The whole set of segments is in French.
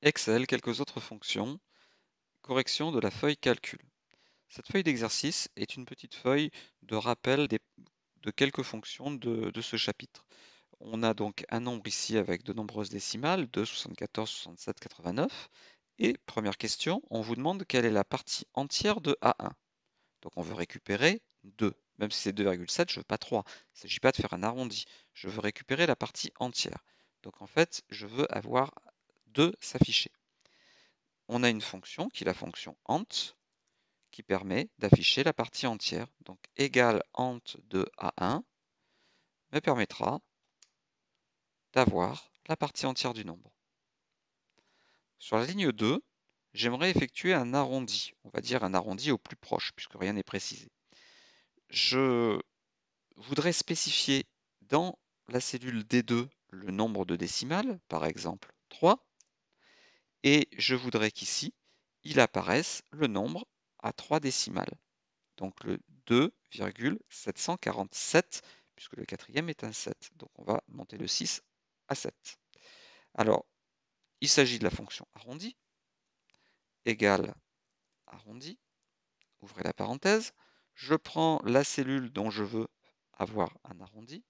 Excel, quelques autres fonctions. Correction de la feuille calcul. Cette feuille d'exercice est une petite feuille de rappel de quelques fonctions de, ce chapitre. On a donc un nombre ici avec de nombreuses décimales, 2, 74, 67, 89. Et première question, on vous demande quelle est la partie entière de A1. Donc on veut récupérer 2. Même si c'est 2,7, je ne veux pas 3. Il ne s'agit pas de faire un arrondi. Je veux récupérer la partie entière. Donc en fait, je veux avoir s'afficher. On a une fonction qui est la fonction ant qui permet d'afficher la partie entière. Donc égal ant de A1 me permettra d'avoir la partie entière du nombre. Sur la ligne 2, j'aimerais effectuer un arrondi, on va dire un arrondi au plus proche, puisque rien n'est précisé. Je voudrais spécifier dans la cellule D2 le nombre de décimales, par exemple 3, et je voudrais qu'ici, il apparaisse le nombre à 3 décimales. Donc le 2,747, puisque le quatrième est un 7. Donc on va monter le 6 à 7. Alors, il s'agit de la fonction arrondie égale arrondi. Ouvrez la parenthèse. Je prends la cellule dont je veux avoir un arrondi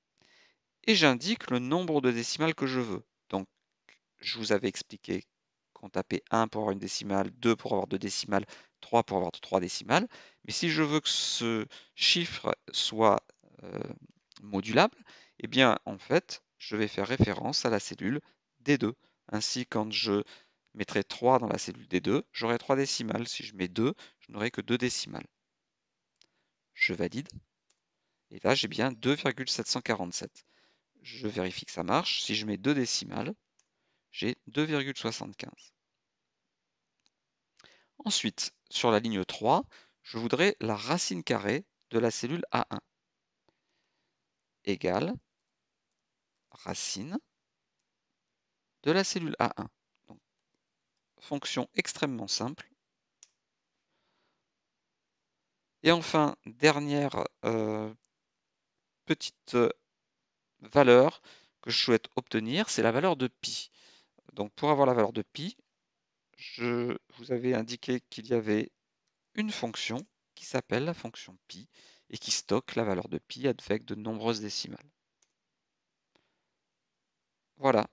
et j'indique le nombre de décimales que je veux. Donc, je vous avais expliqué on tapait 1 pour avoir une décimale, 2 pour avoir deux décimales, 3 pour avoir trois décimales. Mais si je veux que ce chiffre soit euh, modulable, eh bien en fait, je vais faire référence à la cellule D2. Ainsi, quand je mettrai 3 dans la cellule D2, j'aurai 3 décimales. Si je mets 2, je n'aurai que 2 décimales. Je valide. Et là, j'ai bien 2,747. Je vérifie que ça marche. Si je mets 2 décimales, j'ai 2,75. Ensuite, sur la ligne 3, je voudrais la racine carrée de la cellule A1 égale racine de la cellule A1. fonction extrêmement simple. Et enfin, dernière euh, petite euh, valeur que je souhaite obtenir, c'est la valeur de pi. Donc pour avoir la valeur de pi, je vous avais indiqué qu'il y avait une fonction qui s'appelle la fonction pi et qui stocke la valeur de pi avec de nombreuses décimales. Voilà,